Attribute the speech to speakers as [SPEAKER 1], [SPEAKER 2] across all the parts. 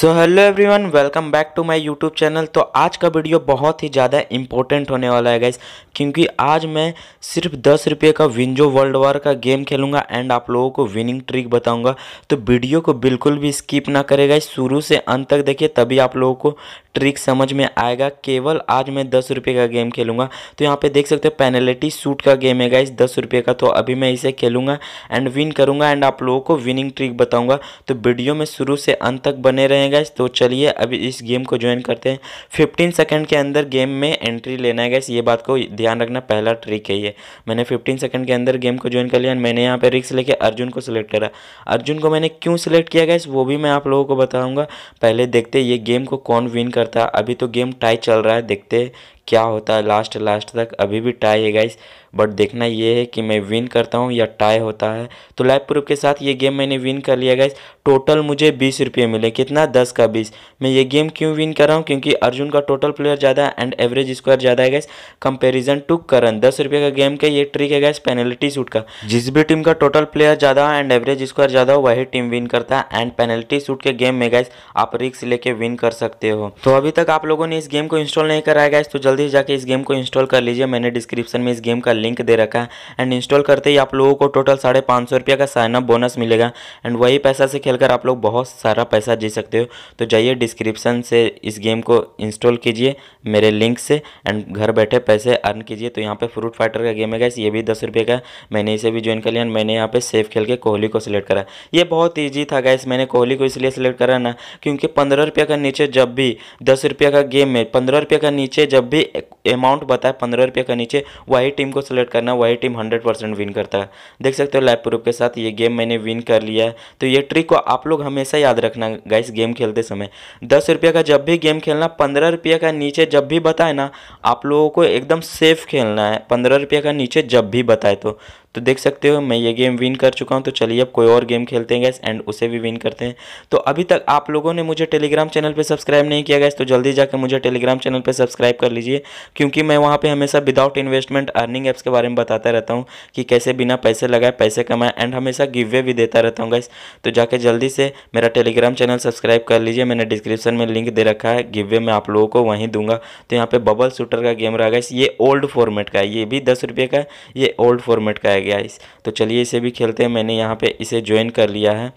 [SPEAKER 1] so hello everyone welcome back to my YouTube channel तो आज का वीडियो बहुत ही ज़्यादा इंपॉर्टेंट होने वाला है गाइज क्योंकि आज मैं सिर्फ दस रुपये का विंजो वर्ल्ड वार का गेम खेलूंगा एंड आप लोगों को विनिंग ट्रिक बताऊंगा तो वीडियो को बिल्कुल भी स्किप ना करेगा शुरू से अंत तक देखिए तभी आप लोगों को ट्रिक समझ में आएगा केवल आज मैं दस रुपये का गेम खेलूंगा तो यहाँ पे देख सकते हो पेनल्टी सूट का गेम है गाइज दस रुपये का तो अभी मैं इसे खेलूंगा एंड विन करूँगा एंड आप लोगों को विनिंग ट्रिक बताऊँगा तो वीडियो में शुरू से अंत तक बने रहेंगे हैं गैस तो चलिए अभी इस गेम को ज्वाइन करते हैं फिफ्टीन सेकेंड के अंदर गेम में एंट्री लेना है गैस ये बात को ध्यान रखना पहला ट्रिक है ये मैंने फिफ्टीन सेकेंड के अंदर गेम को ज्वाइन कर लिया मैंने यहाँ पर रिक्स लेके अर्जुन को सिलेक्ट करा अर्जुन को मैंने क्यों सिलेक्ट किया गैस वो भी मैं आप लोगों को बताऊँगा पहले देखते ये गेम को कौन विन करता अभी तो गेम टाई चल रहा है देखते क्या होता है लास्ट लास्ट तक अभी भी टाई है गाइस बट देखना ये है कि मैं विन करता हूँ या टाई होता है तो लाइव प्रूफ के साथ ये गेम मैंने विन कर लिया गाइस टोटल मुझे बीस रुपये मिले कितना दस का बीस मैं ये गेम क्यों विन कर रहा हूँ क्योंकि अर्जुन का टोटल प्लेयर ज़्यादा है एंड एवरेज स्क्वायर ज़्यादा है गाइस कंपेरिजन टू करण दस रुपये का गेम का ये ट्रिक है गाइस पेनल्टी शूट का जिस भी टीम का टोटल प्लेयर ज़्यादा हो एंड एवरेज स्क्वायर ज़्यादा हो वही टीम विन करता है एंड पेनल्टी शूट के गेम में गाइस आप रिक्स लेके विन कर सकते हो तो अभी तक आप लोगों ने इस गेम को इंस्टॉल नहीं कराया गाइस तो जल्दी जल्दी से जाके इस गेम को इंस्टॉल कर लीजिए मैंने डिस्क्रिप्शन में इस गेम का लिंक दे रखा है एंड इंस्टॉल करते ही आप लोगों को टोटल साढ़े पाँच सौ रुपये का साइनअप बोनस मिलेगा एंड वही पैसा से खेलकर आप लोग बहुत सारा पैसा जी सकते हो तो जाइए डिस्क्रिप्शन से इस गेम को इंस्टॉल कीजिए मेरे लिंक से एंड घर बैठे पैसे अर्न कीजिए तो यहाँ पर फ्रूट फाइटर का गेम है गैस ये भी दस रुपये का मैंने इसे भी ज्वाइन कर लिया एंड मैंने यहाँ पे सेफ खेल के कोहली को सिलेक्ट करा ये बहुत ईजी था गैस मैंने कोहली को इसलिए सिलेक्ट करा ना क्योंकि पंद्रह रुपये का नीचे जब भी दस रुपये का गेम में पंद्रह रुपये का नीचे जब भी अमाउंट बताया पंद्रह रुपये का नीचे वही टीम को सेलेक्ट करना वही टीम हंड्रेड परसेंट विन करता है देख सकते हो लाइव प्रूफ के साथ ये गेम मैंने विन कर लिया है तो ये ट्रिक को आप लोग हमेशा याद रखना गाइस गेम खेलते समय दस रुपये का जब भी गेम खेलना पंद्रह रुपये का नीचे जब भी बताए ना आप लोगों को एकदम सेफ खेलना है पंद्रह रुपये का नीचे जब भी बताए तो तो देख सकते हो मैं ये गेम विन कर चुका हूँ तो चलिए अब कोई और गेम खेलते हैं गैस एंड उसे भी विन करते हैं तो अभी तक आप लोगों ने मुझे टेलीग्राम चैनल पर सब्सक्राइब नहीं किया गया तो जल्दी जाकर मुझे टेलीग्राम चैनल पर सब्सक्राइब कर लीजिए क्योंकि मैं वहाँ पर हमेशा विदाउट इन्वेस्टमेंट अर्निंग ऐप्स के बारे में बताता रहता हूँ कि कैसे बिना पैसे लगाए पैसे कमाए एंड हमेशा गिवे भी देता रहता हूँ गैस तो जाके जल्दी से मेरा टेलीग्राम चैनल सब्सक्राइब कर लीजिए मैंने डिस्क्रिप्शन में लिंक दे रखा है गिवे मैं आप लोगों को वहीं दूंगा तो यहाँ पे बबल शूटर का गेम रहा गैस ये ओल्ड फॉर्मेट का है ये भी दस रुपये का है ये ओल्ड फॉर्मेट का है है गाइस तो चलिए इसे भी खेलते हैं मैंने यहाँ पे इसे ज्वाइन कर लिया है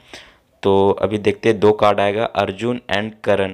[SPEAKER 1] तो अभी देखते हैं दो कार्ड आएगा अर्जुन एंड करण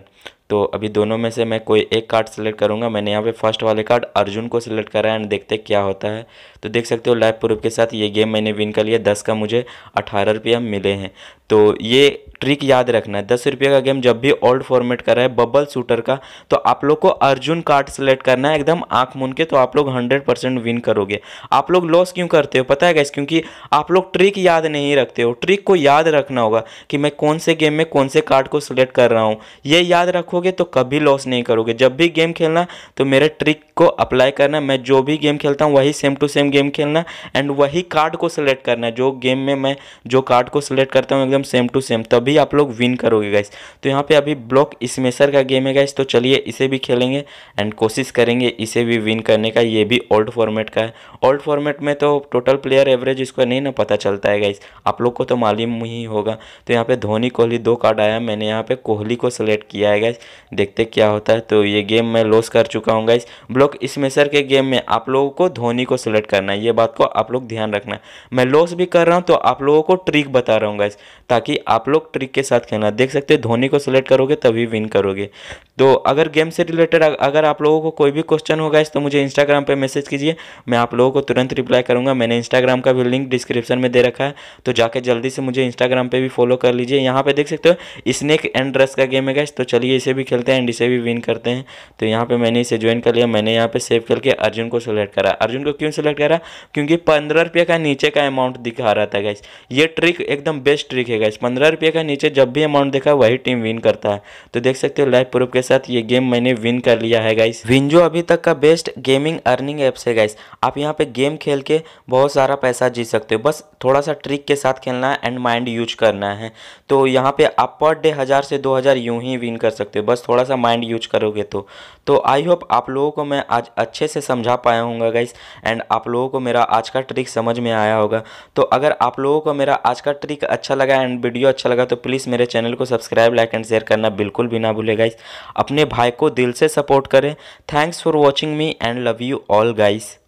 [SPEAKER 1] तो अभी दोनों में से मैं कोई एक कार्ड सेलेक्ट करूंगा मैंने यहाँ पे फर्स्ट वाले कार्ड अर्जुन को सिलेक्ट करा है एंड देखते क्या होता है तो देख सकते हो लाइव प्रूफ के साथ ये गेम मैंने विन कर लिया दस का मुझे अठारह रुपया मिले हैं तो ये ट्रिक याद रखना है दस रुपये का गेम जब भी ओल्ड फॉर्मेट करा है बबल शूटर का तो आप लोग को अर्जुन कार्ड सेलेक्ट करना है एकदम आँख मुन के तो आप लोग हंड्रेड परसेंट विन करोगे आप लोग लॉस क्यों करते हो पता है गैस क्योंकि आप लोग ट्रिक याद नहीं रखते हो ट्रिक को याद रखना होगा कि मैं कौन से गेम में कौन से कार्ड को सिलेक्ट कर रहा हूँ ये याद रखो देखोगे तो कभी लॉस नहीं करोगे जब भी गेम खेलना तो मेरे ट्रिक को अप्लाई करना मैं जो भी गेम खेलता हूँ वही सेम टू सेम गेम खेलना एंड वही कार्ड को सिलेक्ट करना जो गेम में मैं जो कार्ड को सिलेक्ट करता हूँ एकदम सेम टू सेम तभी आप लोग विन करोगे गाइस तो यहाँ पर अभी ब्लॉक स्मेसर का गेम है गाइस तो चलिए इसे भी खेलेंगे एंड कोशिश करेंगे इसे भी विन करने का ये भी ओल्ड फॉर्मेट का है ओल्ड फॉर्मेट में तो टोटल प्लेयर एवरेज इसको नहीं ना पता चलता है गाइस आप लोग को तो मालूम ही होगा तो यहाँ पे धोनी कोहली दो कार्ड आया मैंने यहाँ पे कोहली को सिलेक्ट किया है गाइस देखते क्या होता है तो ये गेम मैं लॉस कर चुका हूँ गाइस ब्लॉक स्मेशर के गेम में आप लोगों को धोनी को सिलेक्ट करना है ये बात को आप लोग ध्यान रखना मैं लॉस भी कर रहा हूँ तो आप लोगों को ट्रिक बता रहा हूँ गाइस ताकि आप लोग ट्रिक के साथ खेलना देख सकते हो धोनी को सिलेक्ट करोगे तभी विन करोगे तो अगर गेम से रिलेटेड अगर आप लोगों को कोई भी क्वेश्चन होगा इस तो मुझे इंस्टाग्राम पर मैसेज कीजिए मैं आप लोगों को तुरंत रिप्लाई करूँगा मैंने इंस्टाग्राम का भी लिंक डिस्क्रिप्शन में दे रखा है तो जाके जल्दी से मुझे इंस्टाग्राम पर भी फॉलो कर लीजिए यहाँ पर देख सकते हो स्नेक एंड रस का गेम है गैस तो चलिए इसे भी खेलते हैं एंड इसे भी विन करते हैं तो यहाँ पे मैंने इसे ज्वाइन कर लिया मैंने यहाँ पे सेव करके अर्जुन को सिलेक्ट करा अर्जुन को क्यों सिलेक्ट करा क्योंकि पंद्रह रुपये का नीचे का अमाउंट दिखा रहा था गैस ये ट्रिक एकदम बेस्ट ट्रिक है गैस पंद्रह रुपये का नीचे जब भी अमाउंट देखा वही टीम विन करता है तो देख सकते हो लाइफ प्रूफ के साथ ये गेम मैंने विन कर लिया है गाइस विन जो अभी तक का बेस्ट गेमिंग अर्निंग ऐप्स है गाइस आप यहाँ पे गेम खेल के बहुत सारा पैसा जीत सकते हो बस थोड़ा सा ट्रिक के साथ खेलना है एंड माइंड यूज करना है तो यहाँ पे आप पर डे हज़ार से दो हज़ार यूँ ही विन कर सकते हो बस थोड़ा सा माइंड यूज करोगे तो तो आई होप आप लोगों को मैं आज अच्छे से समझा पाया हूँ गाइस एंड आप लोगों को मेरा आज का ट्रिक समझ में आया होगा तो अगर आप लोगों को मेरा आज का ट्रिक अच्छा लगा एंड वीडियो अच्छा लगा तो प्लीज़ मेरे चैनल को सब्सक्राइब लाइक एंड शेयर करना बिल्कुल भी ना भूले गाइस अपने भाई को दिल से सपोर्ट करें thanks for watching me and love you all guys